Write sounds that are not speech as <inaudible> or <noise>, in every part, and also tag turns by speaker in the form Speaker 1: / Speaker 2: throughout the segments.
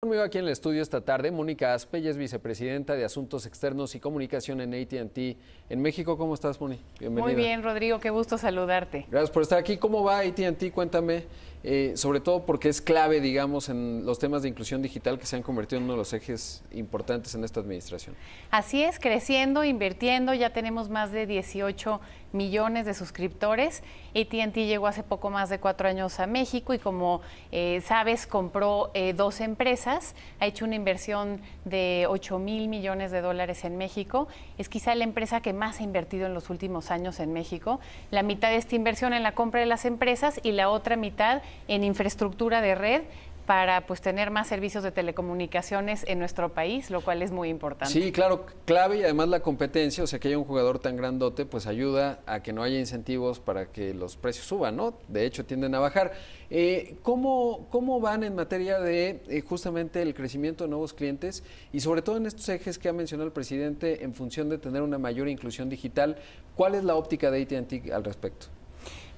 Speaker 1: Conmigo aquí en el estudio esta tarde, Mónica ella es vicepresidenta de Asuntos Externos y Comunicación en ATT en México. ¿Cómo estás, Mónica? Bienvenido. Muy bien,
Speaker 2: Rodrigo, qué gusto saludarte.
Speaker 1: Gracias por estar aquí. ¿Cómo va ATT? Cuéntame, eh, sobre todo porque es clave, digamos, en los temas de inclusión digital que se han convertido en uno de los ejes importantes en esta administración.
Speaker 2: Así es, creciendo, invirtiendo, ya tenemos más de 18 millones de suscriptores. ATT llegó hace poco más de cuatro años a México y como eh, sabes compró eh, dos empresas, ha hecho una inversión de 8 mil millones de dólares en México. Es quizá la empresa que más ha invertido en los últimos años en México. La mitad de esta inversión en la compra de las empresas y la otra mitad en infraestructura de red para pues tener más servicios de telecomunicaciones en nuestro país, lo cual es muy importante. Sí,
Speaker 1: claro, clave y además la competencia, o sea, que haya un jugador tan grandote, pues ayuda a que no haya incentivos para que los precios suban, ¿no? De hecho, tienden a bajar. Eh, ¿cómo, ¿Cómo van en materia de eh, justamente el crecimiento de nuevos clientes y sobre todo en estos ejes que ha mencionado el presidente en función de tener una mayor inclusión digital? ¿Cuál es la óptica de ATT al respecto?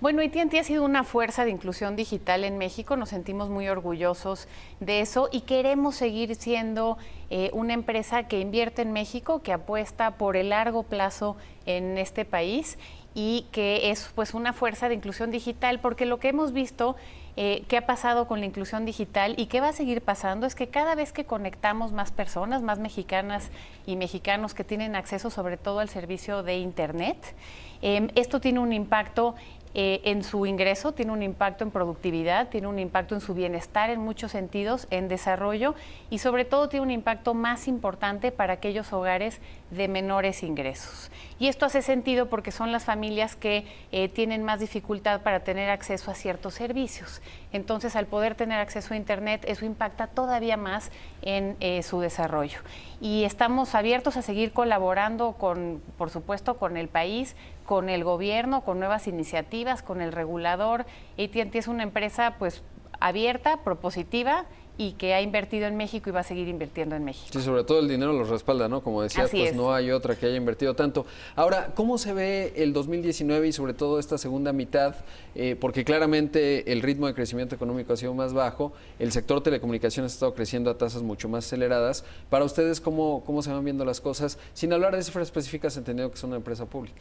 Speaker 2: Bueno, AT&T ha sido una fuerza de inclusión digital en México, nos sentimos muy orgullosos de eso y queremos seguir siendo eh, una empresa que invierte en México, que apuesta por el largo plazo en este país y que es pues una fuerza de inclusión digital, porque lo que hemos visto eh, que ha pasado con la inclusión digital y qué va a seguir pasando es que cada vez que conectamos más personas, más mexicanas y mexicanos que tienen acceso sobre todo al servicio de Internet, em, esto tiene un impacto eh, en su ingreso, tiene un impacto en productividad, tiene un impacto en su bienestar en muchos sentidos, en desarrollo y sobre todo tiene un impacto más importante para aquellos hogares de menores ingresos. Y esto hace sentido porque son las familias que eh, tienen más dificultad para tener acceso a ciertos servicios. Entonces, al poder tener acceso a Internet, eso impacta todavía más en eh, su desarrollo. Y estamos abiertos a seguir colaborando con, por supuesto, con el país, con el gobierno, con nuevas iniciativas, con el regulador. AT&T es una empresa pues abierta, propositiva y que ha invertido en México y va a seguir invirtiendo en México.
Speaker 1: Sí, sobre todo el dinero los respalda, ¿no? Como decías, pues no hay otra que haya invertido tanto. Ahora, ¿cómo se ve el 2019 y sobre todo esta segunda mitad? Eh, porque claramente el ritmo de crecimiento económico ha sido más bajo, el sector telecomunicaciones ha estado creciendo a tasas mucho más aceleradas. Para ustedes, ¿cómo, cómo se van viendo las cosas? Sin hablar de cifras específicas, entendido que es una empresa pública.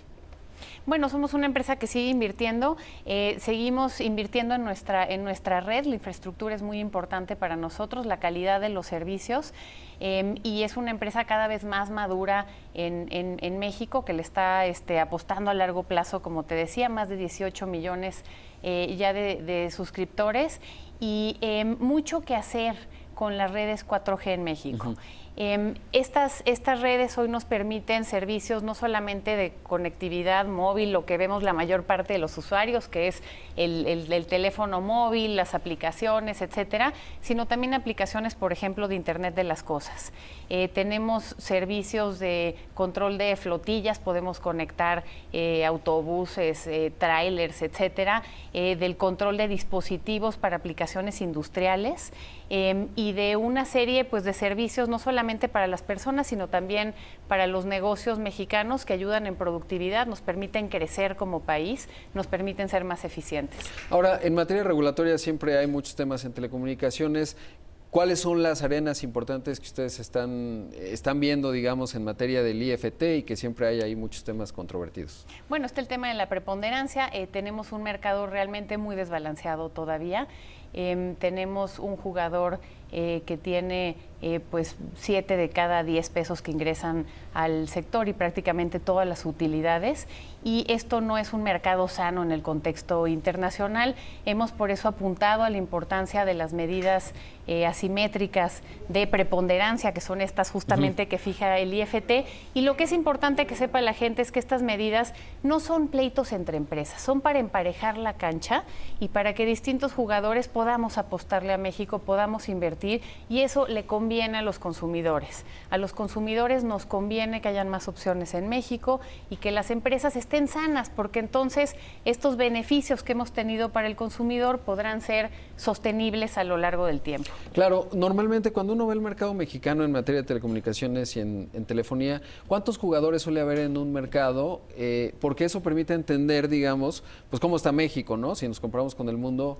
Speaker 2: Bueno, somos una empresa que sigue invirtiendo, eh, seguimos invirtiendo en nuestra, en nuestra red, la infraestructura es muy importante para nosotros, la calidad de los servicios em, y es una empresa cada vez más madura en, México que le está este, apostando a largo plazo, como te decía, más de 18 millones eh, ya de, suscriptores y em, mucho que hacer con las redes 4G en México. Em, estas, estas redes hoy nos permiten servicios no solamente de conectividad móvil, lo que vemos la mayor parte de los usuarios, que es el, teléfono móvil, las aplicaciones, etcétera, sino también aplicaciones, por ejemplo, de Internet de las Cosas. Eh, tenemos servicios de control de flotillas, podemos conectar eh, autobuses, eh, trailers, etcétera, del control de dispositivos para aplicaciones industriales em, y de una serie pues, de servicios no solamente para las personas, sino también para los negocios mexicanos que ayudan en productividad, nos permiten crecer como país, nos permiten ser más eficientes.
Speaker 1: Ahora, en materia regulatoria siempre hay muchos temas en telecomunicaciones. ¿Cuáles son las arenas importantes que ustedes están, están viendo, digamos, en materia del IFT y que siempre hay ahí muchos temas controvertidos?
Speaker 2: Bueno, está el tema de la preponderancia. Eh, tenemos un mercado realmente muy desbalanceado todavía Em, tenemos un jugador eh, que tiene eh, pues 7 de cada 10 pesos que ingresan al sector y prácticamente todas las utilidades. Y esto no es un mercado sano en el contexto internacional. Hemos por eso apuntado a la importancia de las medidas eh, asimétricas de preponderancia, que son estas justamente que fija el IFT. Y lo que es importante que sepa la gente es que estas medidas no son pleitos entre empresas, son para emparejar la cancha y para que distintos jugadores puedan podamos apostarle a México, podamos invertir y eso le conviene a los consumidores. A los consumidores nos conviene que hayan más opciones en México y que las empresas estén sanas, porque entonces estos beneficios que hemos tenido para el consumidor podrán ser sostenibles a lo largo del tiempo.
Speaker 1: Claro, normalmente cuando uno ve el mercado mexicano en materia de telecomunicaciones y en, telefonía, ¿cuántos jugadores suele haber en un mercado? Eh, porque eso permite entender, digamos, pues cómo está México, ¿no? Si nos comparamos con el mundo,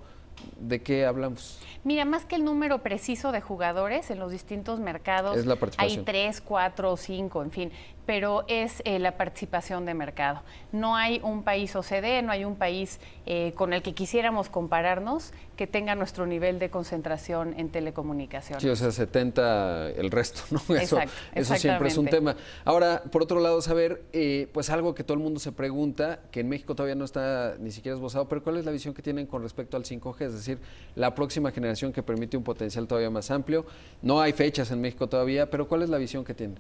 Speaker 1: ¿de qué hablamos?
Speaker 2: Mira, más que el número preciso de jugadores en los distintos mercados, hay tres, cuatro, cinco, en fin pero es eh, la participación de mercado. No hay un país OCDE, no hay un país eh, con el que quisiéramos compararnos que tenga nuestro nivel de concentración en telecomunicaciones. Sí, o sea,
Speaker 1: 70 el resto, ¿no? <laughs> Eso, eso siempre es un tema. Ahora, por otro lado, saber, eh, pues algo que todo el mundo se pregunta, que en México todavía no está ni siquiera esbozado, pero ¿cuál es la visión que tienen con respecto al 5G? Es decir, la próxima generación que permite un potencial todavía más amplio. No hay fechas en México todavía, pero ¿cuál es la visión que tienen?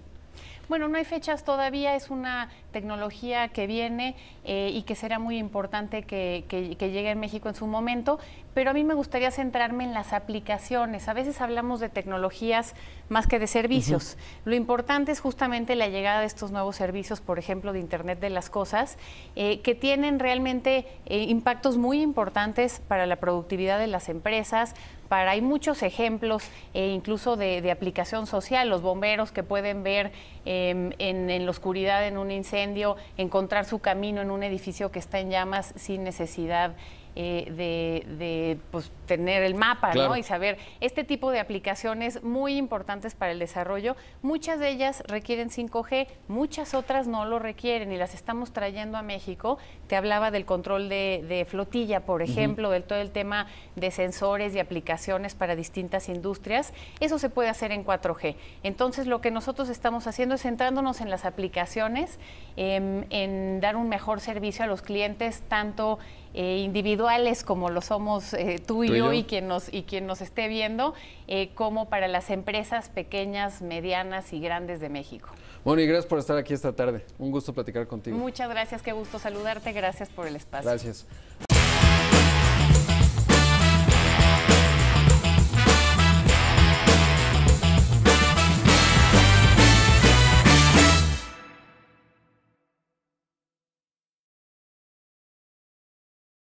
Speaker 2: Bueno, no hay fechas todavía, es una tecnología que viene eh, y que será muy importante que, llegue en México en su momento, pero a mí me gustaría centrarme en las aplicaciones. A veces hablamos de tecnologías más que de servicios. Lo importante es justamente la llegada de estos nuevos servicios, por ejemplo, de Internet de las Cosas, eh, que tienen realmente eh, impactos muy importantes para la productividad de las empresas, para, hay muchos ejemplos eh, incluso de, aplicación social, los bomberos que pueden ver em, en, la oscuridad en un incendio, encontrar su camino en un edificio que está en llamas sin necesidad eh, de, pues, tener el mapa y saber este tipo de aplicaciones muy importantes para el desarrollo. Muchas de ellas requieren 5G, muchas otras no lo requieren y las estamos trayendo a México. Te hablaba del control de, flotilla, por ejemplo, del todo el tema de sensores y aplicaciones para distintas industrias. Eso se puede hacer en 4G. Entonces, lo que nosotros estamos haciendo es centrándonos en las aplicaciones, em, en dar un mejor servicio a los clientes, tanto eh, individuales como lo somos eh, tú, y, yo, y quien nos, y quien nos esté viendo, eh, como para las empresas pequeñas, medianas y grandes de México.
Speaker 1: Bueno, y gracias por estar aquí esta tarde. Un gusto platicar contigo.
Speaker 2: Muchas gracias, qué gusto saludarte. Gracias por el
Speaker 1: espacio. Gracias.